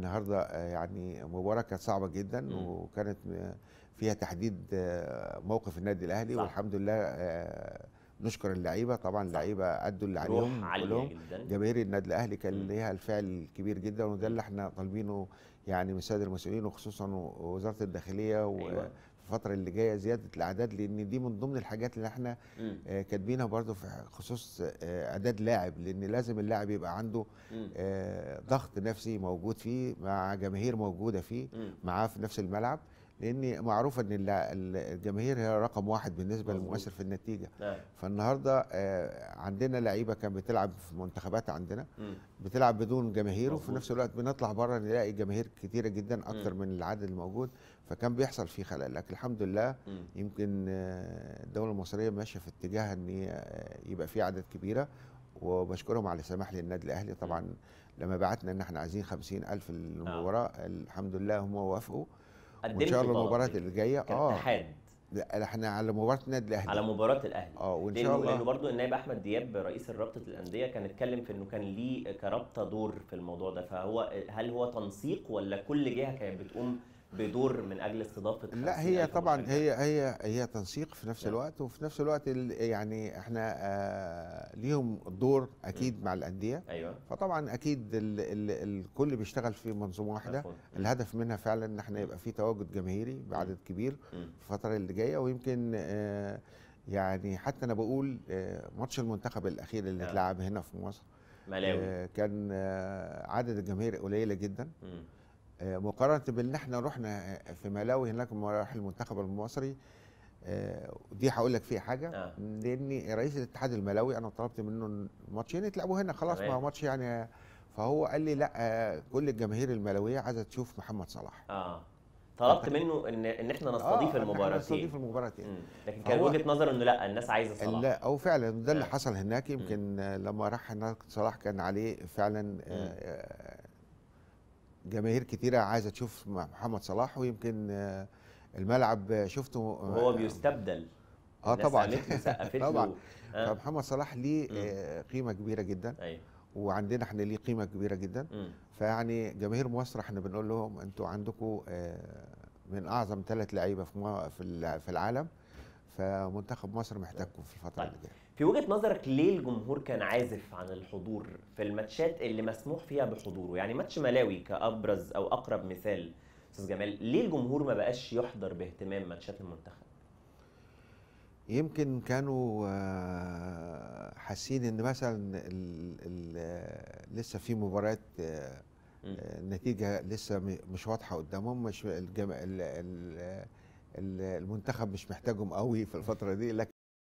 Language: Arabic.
النهارده آه، يعني مباراه كانت صعبه جدا م. وكانت آه، فيها تحديد آه، موقف النادي الاهلي صح. والحمد لله نشكر اللعيبه طبعا اللعيبه ادوا اللي عليهم كلهم جماهير النادي الاهلي كان ليها الفعل الكبير جدا وده اللي احنا طالبينه يعني من الساده المسؤولين وخصوصا وزاره الداخليه أيوة. الفتره اللي جايه زياده الاعداد لان دي من ضمن الحاجات اللي احنا آه كاتبينها برضو في خصوص آه اعداد لاعب لان لازم اللاعب يبقى عنده آه ضغط نفسي موجود فيه مع جماهير موجوده فيه معاه في نفس الملعب لان معروف ان الجماهير هي رقم واحد بالنسبه للمؤثر في النتيجه نعم. فالنهارده آه، عندنا لعيبه كانت بتلعب في منتخبات عندنا بتلعب بدون جماهير وفي نفس الوقت بنطلع بره نلاقي جماهير كتيره جدا اكتر من العدد الموجود فكان بيحصل فيه خلل لكن الحمد لله يمكن آه، الدوله المصريه ماشيه في اتجاه ان آه، يبقى في عدد كبيره وبشكرهم على سماح لي النادي الاهلي طبعا لما بعتنا ان احنا عايزين 50000 الف المباراه الحمد لله هم وافقوا قدمت وان شاء الله المباراه اللي جايه اه كاتحاد لا احنا على مباراه النادي الاهلي على مباراه الاهلي اه وان شاء الله لانه برضه النائب احمد دياب رئيس رابطه الانديه كان اتكلم في انه كان ليه كرابطه دور في الموضوع ده فهو هل هو تنسيق ولا كل جهه كانت بتقوم بدور من اجل استضافه لا هي طبعا هي هي هي تنسيق في نفس نعم. الوقت وفي نفس الوقت يعني احنا آه ليهم دور اكيد مع الانديه ايوه فطبعا اكيد الـ الـ الكل بيشتغل في منظومه واحده الهدف منها فعلا ان احنا يبقى في تواجد جماهيري بعدد كبير في الفتره اللي جايه ويمكن آه يعني حتى انا بقول آه، ماتش المنتخب الاخير اللي آه. اتلعب هنا في مصر ملاوي آه، كان عدد الجماهير قليله جدا آه، مقارنه بان احنا رحنا آه، في ملاوي هناك لما راح المنتخب المصري آه، دي هقول لك فيها حاجه لان رئيس الاتحاد الملاوي انا طلبت منه ماتشين يتلعبوا هنا خلاص ما هو ماتش يعني فهو قال لي لا كل الجماهير الملاويه عايزه تشوف محمد صلاح اه طلبت منه ان ان احنا نستضيف آه المباراتين نستضيف المباراتين لكن كان وجهه نظر انه لا الناس عايزه صلاح لا او فعلا ده اللي حصل هناك يمكن لما راح هناك صلاح كان عليه فعلا جماهير كتيرة عايزة تشوف محمد صلاح ويمكن آه، الملعب شفته آه، هو بيستبدل اه طبعا طبعا آه. فمحمد صلاح ليه قيمة كبيرة جدا أيوه. وعندنا احنا ليه قيمة كبيرة جدا مم. فيعني جماهير مصر احنا بنقول لهم انتوا عندكم من اعظم ثلاث لعيبة في في العالم فمنتخب مصر محتاجكم في الفترة طيب. اللي جاية في وجهه نظرك ليه الجمهور كان عازف عن الحضور في الماتشات اللي مسموح فيها بحضوره يعني ماتش ملاوي كابرز او اقرب مثال استاذ جمال ليه الجمهور ما بقاش يحضر باهتمام ماتشات المنتخب يمكن كانوا آه، حاسين ان مثلا الـ الـ لسه في مباريات النتيجه آه، آه، لسه مش واضحه قدامهم مش المنتخب مش محتاجهم قوي في الفتره دي لكن